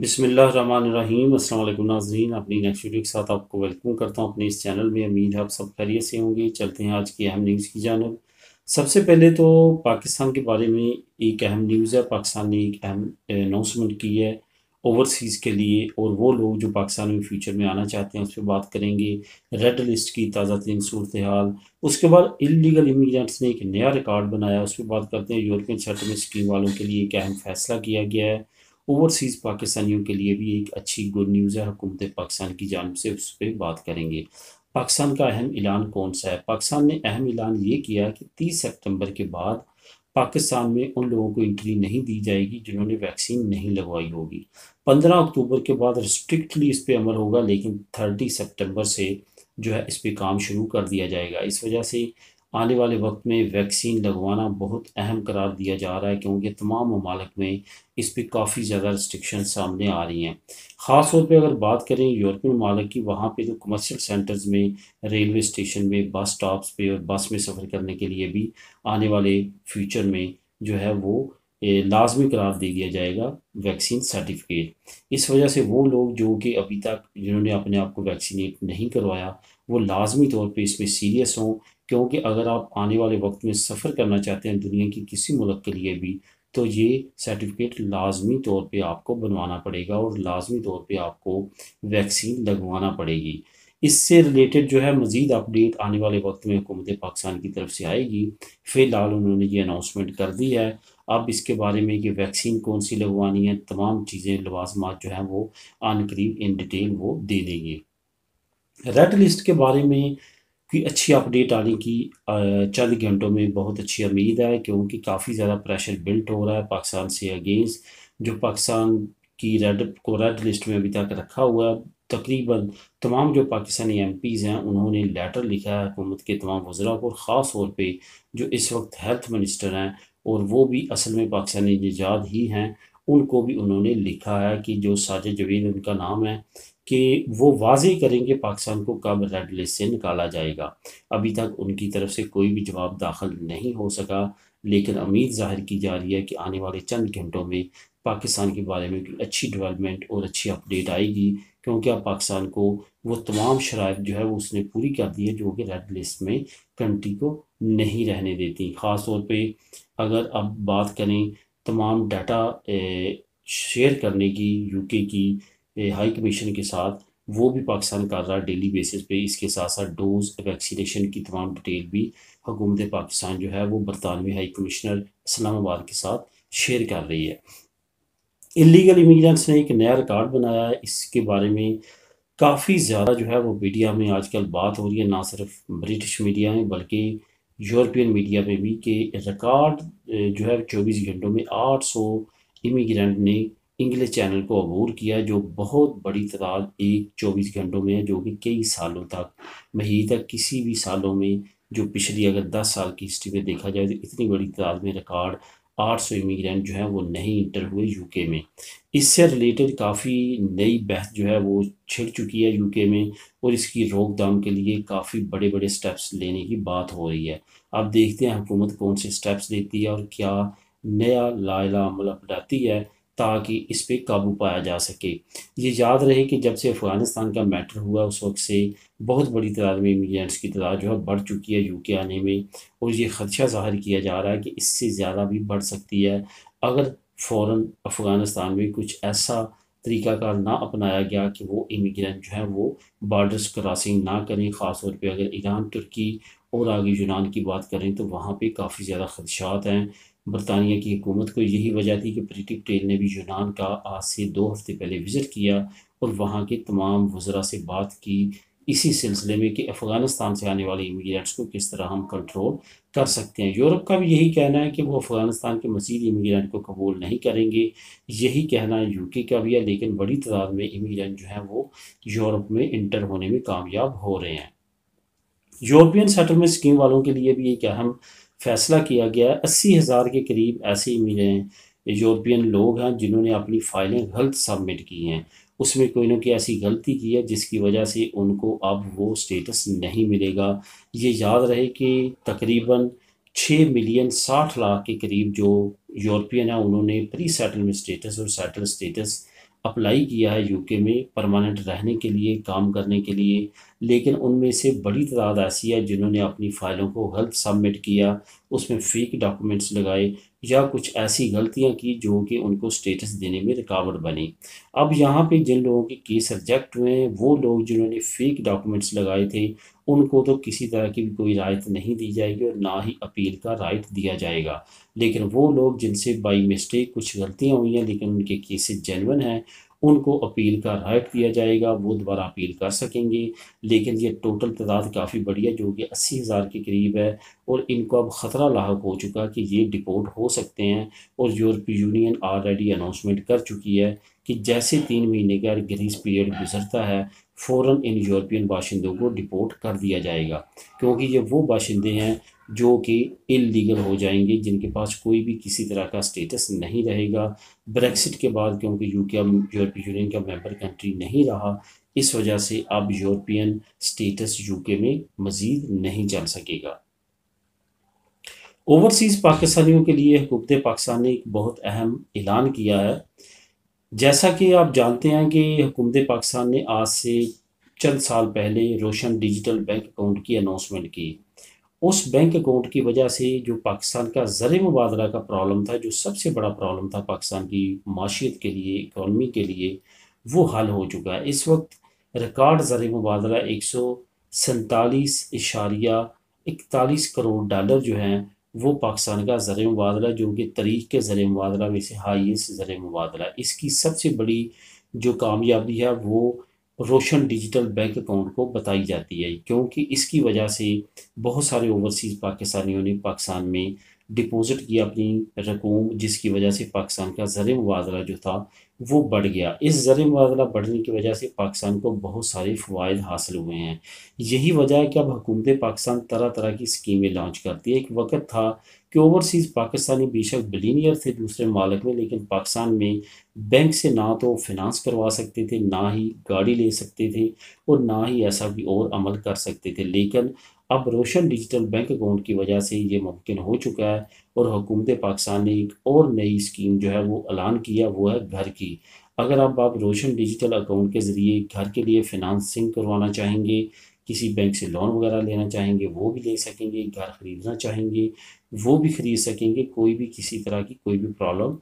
बिसमीम अल्लाम नाजरीन अपनी नेक्स्ट वीडियो के साथ आपको वेलकम करता हूँ अपने इस चैनल में उम्मीद है आप सब खैरियत से होंगे चलते हैं आज की अहम न्यूज़ की जानब सबसे पहले तो पाकिस्तान के बारे में एक अहम न्यूज़ है पाकिस्तान ने एक अहम अनाउंसमेंट की है ओवरसीज़ के लिए और वो लोग जो पाकिस्तान में फ्यूचर में आना चाहते हैं उस पर बात करेंगे रेड लिस्ट की ताज़ा तरीन सूरत हाल उसके बाद इलीगल इमिग्रेंट्स ने एक नया रिकॉर्ड बनाया उस पर बात करते हैं यूरोपियन सेटलमेंट स्कीम वालों के लिए एक अहम फैसला किया गया है ओवरसीज़ पाकिस्तानियों के लिए भी एक अच्छी गुड न्यूज़ है हुकूमत पाकिस्तान की जानब से उस पर बात करेंगे पाकिस्तान का अहम ऐलान कौन सा है पाकिस्तान ने अहम ऐलान ये किया कि तीस सितम्बर के बाद पाकिस्तान में उन लोगों को एंट्री नहीं दी जाएगी जिन्होंने वैक्सीन नहीं लगवाई होगी पंद्रह अक्टूबर के बाद रिस्ट्रिक्टली इस पर अमल होगा लेकिन थर्टी सितंबर से जो है इस पर काम शुरू कर दिया जाएगा इस वजह से आने वाले वक्त में वैक्सीन लगवाना बहुत अहम करार दिया जा रहा है क्योंकि तमाम ममालक में इस पर काफ़ी ज़्यादा रिस्ट्रिक्शन सामने आ रही हैं ख़ास तौर पर अगर बात करें यूरोपियन ममालक की वहाँ पर जो कमर्शल सेंटर्स में रेलवे स्टेशन में बस स्टॉप्स पर और बस में सफ़र करने के लिए भी आने वाले फ्यूचर में जो है वो लाजमी करार दे दिया जाएगा वैक्सीन सर्टिफिकेट इस वजह से वो लोग जो कि अभी तक जिन्होंने अपने आप को वैक्सीनेट नहीं करवाया वो लाजमी तौर पे इसमें सीरियस हों क्योंकि अगर आप आने वाले वक्त में सफ़र करना चाहते हैं दुनिया की किसी मुल्क के लिए भी तो ये सर्टिफिकेट लाजमी तौर पे आपको बनवाना पड़ेगा और लाजमी तौर पे आपको वैक्सीन लगवाना पड़ेगी इससे रिलेटेड जो है मज़ीद अपडेट आने वाले वक्त में हुकूमत पाकिस्तान की तरफ से आएगी फ़िलहाल उन्होंने ये अनाउंसमेंट कर दी है अब इसके बारे में कि वैक्सीन कौन सी लगवानी है तमाम चीज़ें लवाजमात जो हैं वो आन करीब इन डिटेल वो दे देंगे रेड लिस्ट के बारे में की अच्छी अपडेट आने की चंद घंटों में बहुत अच्छी उम्मीद है क्योंकि काफ़ी ज़्यादा प्रेशर बिल्ट हो रहा है पाकिस्तान से अगेंस्ट जो पाकिस्तान की रेड को रेड लिस्ट में अभी तक रखा हुआ है तकरीबन तमाम जो पाकिस्तानी एम पीज़ हैं उन्होंने लेटर लिखा है हुकूमत के तमाम वजरा को ख़ास तौर पर जो इस वक्त हेल्थ मिनिस्टर हैं और वो भी असल में पाकिस्तानी निजात ही हैं उनको भी उन्होंने लिखा है कि जो साजिद जवीद उनका नाम है कि वो वाजी करेंगे पाकिस्तान को कब रेड लिस्ट से निकाला जाएगा अभी तक उनकी तरफ से कोई भी जवाब दाखिल नहीं हो सका लेकिन उम्मीद जाहिर की जा रही है कि आने वाले चंद घंटों में पाकिस्तान के बारे में अच्छी डेवलपमेंट और अच्छी अपडेट आएगी क्योंकि अब पाकिस्तान को वो तमाम शराब जो है वो उसने पूरी कर दी है जो कि रेड लिस्ट में कंट्री को नहीं रहने देती ख़ास तौर पे अगर अब बात करें तमाम डाटा शेयर करने की यूके की हाई कमीशन के साथ वो भी पाकिस्तान कर रहा है डेली बेसिस पे इसके साथ साथ डोज वैक्सीनेशन की तमाम डिटेल भी हुकूमत पाकिस्तान जो है वो बरतानवी हाई कमिश्नर इस्लामाबाद के साथ शेयर कर रही है इलीगल इमिग्रेंट्स ने एक नया रिकॉर्ड बनाया है इसके बारे में काफ़ी ज़्यादा जो है वो मीडिया में आजकल बात हो रही है ना सिर्फ ब्रिटिश मीडिया में बल्कि यूरोपियन मीडिया में भी कि रिकॉर्ड जो है चौबीस घंटों में आठ सौ इमिग्रेंट ने इंग्लिश चैनल को अबूर किया जो बहुत बड़ी तादाद एक चौबीस घंटों में है जो कि कई सालों तक तक किसी भी सालों में जो पिछली अगर दस साल की हिस्ट्री में देखा जाए तो इतनी बड़ी तादाद में रिकॉर्ड आठ सौ इमीग्रेंट जो है वो नहीं इंटर हुए यूके में इससे रिलेटेड काफ़ी नई बहस जो है वो छिड़ चुकी है यूके में और इसकी रोकथाम के लिए काफ़ी बड़े बड़े स्टेप्स लेने की बात हो रही है अब देखते हैं हुकूमत कौन से स्टेप्स लेती है और क्या नया लाला अमल अपनाती है ताकि इस पर काबू पाया जा सके ये याद रहे कि जब से अफ़गानिस्तान का मैटर हुआ उस वक्त से बहुत बड़ी तादाद में इमीग्रेंट्स की तादाद जो है बढ़ चुकी है यू के आने में और ये ख़दशा ज़ाहिर किया जा रहा है कि इससे ज़्यादा भी बढ़ सकती है अगर फ़ौर अफ़गानिस्तान में कुछ ऐसा तरीक़ाकार ना अपनाया गया कि वो इमिग्रेंट जो है वो बॉर्डर्स क्रॉसिंग ना करें ख़ास तौर पर अगर ईरान तुर्की और आगे यूनान की बात करें तो वहाँ पर काफ़ी ज़्यादा खदशात हैं बरतानिया की हुकूमत को यही वजह थी कि प्रीति टेल ने भी यूनान का आज से दो हफ्ते पहले विज़िट किया और वहाँ के तमाम वज्रा से बात की इसी सिलसिले में कि अफ़गानिस्तान से आने वाले इमिग्रेंट्स को किस तरह हम कंट्रोल कर सकते हैं यूरोप का भी यही कहना है कि वो अफ़गानिस्तान के मजीद इमिग्रेंट को कबूल नहीं करेंगे यही कहना यूके का भी है लेकिन बड़ी तादाद में इमिग्रेंट जो हैं वो यूरोप में इंटर होने में कामयाब हो रहे हैं यूरोपियन सेटलमेंट स्कीम वालों के लिए भी एक अहम फैसला किया गया अस्सी हज़ार के करीब ऐसे हैं यूरोपियन लोग हैं जिन्होंने अपनी फाइलें गलत सबमिट की हैं उसमें कोई ना कोई ऐसी गलती की है जिसकी वजह से उनको अब वो स्टेटस नहीं मिलेगा ये याद रहे कि तकरीबन छः मिलियन साठ लाख के करीब जो यूरोपियन हैं उन्होंने प्री सेटलमेंट स्टेटस और सेटल स्टेटस अप्लाई किया है यूके में परमानेंट रहने के लिए काम करने के लिए लेकिन उनमें से बड़ी तादाद ऐसी है जिन्होंने अपनी फ़ाइलों को गलत सबमिट किया उसमें फेक डॉक्यूमेंट्स लगाए या कुछ ऐसी गलतियां की जो कि उनको स्टेटस देने में रुकावट बनी अब यहाँ पे जिन लोगों के केस रिजेक्ट हुए हैं वो लोग जिन्होंने फेक डॉक्यूमेंट्स लगाए थे उनको तो किसी तरह की भी कोई रायत तो नहीं दी जाएगी और ना ही अपील का राइट दिया जाएगा लेकिन वो लोग जिनसे बाई मिस्टेक कुछ गलतियाँ हुई हैं लेकिन उनके केसेज जेनवन हैं उनको अपील का राइट दिया जाएगा वो दोबारा अपील कर सकेंगे लेकिन ये टोटल तादाद काफ़ी बड़ी है जो कि अस्सी हज़ार के करीब है और इनको अब ख़तरा लाक हो चुका कि ये डिपोर्ट हो सकते हैं और यूरोपीय यूनियन ऑलरेडी अनाउंसमेंट कर चुकी है कि जैसे तीन महीने का ग्रीस पीरियड गुजरता है फ़ौर इन यूरोपियन बाशिंदों को डिपोर्ट कर दिया जाएगा क्योंकि ये वो बाशिंदे हैं जो कि इलीगल हो जाएंगे जिनके पास कोई भी किसी तरह का स्टेटस नहीं रहेगा ब्रेक्सिट के बाद क्योंकि यूके अब यूरोपीय यूनियन का मेंबर कंट्री नहीं रहा इस वजह से अब यूरोपियन स्टेटस यूके में मज़ीद नहीं चल सकेगा ओवरसीज़ पाकिस्तानियों के लिए हुकूमत पाकिस्तान ने एक बहुत अहम ऐलान किया है जैसा कि आप जानते हैं कि हुकूमत पाकिस्तान ने आज से चंद साल पहले रोशन डिजिटल बैंक अकाउंट की अनाउंसमेंट की उस बैंक अकाउंट की वजह से जो पाकिस्तान का ज़र मुबादला का प्रॉब्लम था जो सबसे बड़ा प्रॉब्लम था पाकिस्तान की माशियत के लिए इकॉनमी के लिए वो हल हो चुका है इस वक्त रिकॉर्ड ज़र मुबादला एक सौ सैंतालीस इशारिया इकतालीस करोड़ डॉलर जो हैं वो पाकिस्तान का ज़र मुबादला जो कि तरीक़ के ज़र मुबादला में से हाइस्ट ज़र मुबादला इसकी सबसे बड़ी जो कामयाबी है वो रोशन डिजिटल बैंक अकाउंट को बताई जाती है क्योंकि इसकी वजह से बहुत सारे ओवरसीज़ पाकिस्तानियों ने पाकिस्तान में डिपॉजिट किया अपनी रकूम जिसकी वजह से पाकिस्तान का ज़र मुबादला जो था वो बढ़ गया इस ज़र मुबादला बढ़ने की वजह से पाकिस्तान को बहुत सारे फ़वाद हासिल हुए हैं यही वजह है कि अब हुकूमत पाकिस्तान तरह तरह की स्कीमें लॉन्च करती है एक वक्त था कि ओवरसीज़ पाकिस्तानी बेशक बिलीनियर थे दूसरे मालक में लेकिन पाकिस्तान में बैंक से ना तो फिनांस करवा सकते थे ना ही गाड़ी ले सकते थे और ना ही ऐसा भी और अमल कर सकते थे लेकिन अब रोशन डिजिटल बैंक अकाउंट की वजह से ये मुमकिन हो चुका है और हुकूमत पाकिस्तान ने एक और नई स्कीम जो है वो ऐलान किया वो है घर की अगर आप आप रोशन डिजिटल अकाउंट के ज़रिए घर के लिए फिनांसिंग करवाना चाहेंगे किसी बैंक से लोन वगैरह लेना चाहेंगे वो भी ले सकेंगे घर ख़रीदना चाहेंगे वो भी ख़रीद सकेंगे कोई भी किसी तरह की कोई भी प्रॉब्लम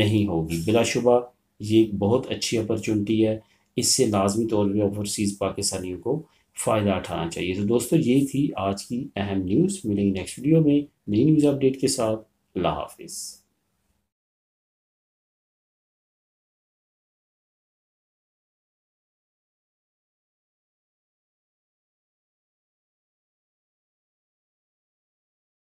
नहीं होगी बिलाशुबा ये एक बहुत अच्छी अपॉर्चुनिटी है इससे लाजमी तौर पर ओवरसीज़ पाकिस्तानियों को फ़ायदा उठाना चाहिए तो दोस्तों यही थी आज की अहम न्यूज़ मिलेंगी नेक्स्ट वीडियो में नई न्यूज़ अपडेट के साथ अल्लाह हाफिज़